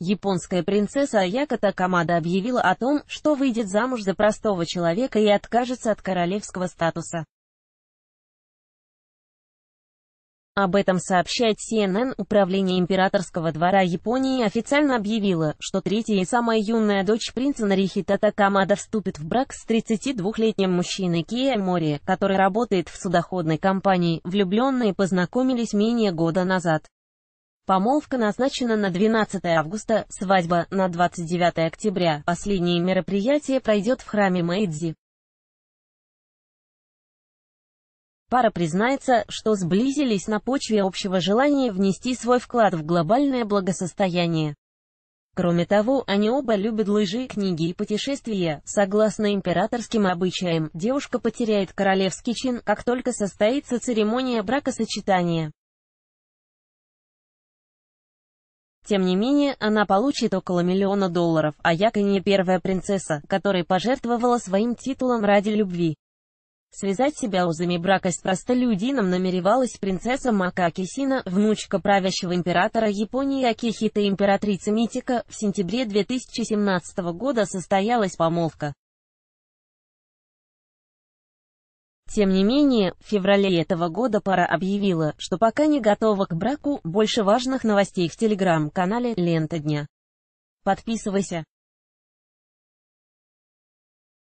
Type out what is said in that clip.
Японская принцесса Аяка Такамада объявила о том, что выйдет замуж за простого человека и откажется от королевского статуса. Об этом сообщает CNN. Управление императорского двора Японии официально объявило, что третья и самая юная дочь принца Нарихита Такамада вступит в брак с 32-летним мужчиной Кия Мори, который работает в судоходной компании. Влюбленные познакомились менее года назад. Помолвка назначена на 12 августа, свадьба на 29 октября. Последнее мероприятие пройдет в храме Мэйдзи. Пара признается, что сблизились на почве общего желания внести свой вклад в глобальное благосостояние. Кроме того, они оба любят лыжи, книги и путешествия. Согласно императорским обычаям, девушка потеряет королевский чин, как только состоится церемония бракосочетания. Тем не менее, она получит около миллиона долларов, а якобы не первая принцесса, которая пожертвовала своим титулом ради любви. Связать себя узами брака с простолюдином намеревалась принцесса Макаки Сина, внучка правящего императора Японии Акихита императрицы Митика. В сентябре 2017 года состоялась помолвка. Тем не менее, в феврале этого года пара объявила, что пока не готова к браку, больше важных новостей в телеграм-канале «Лента дня». Подписывайся.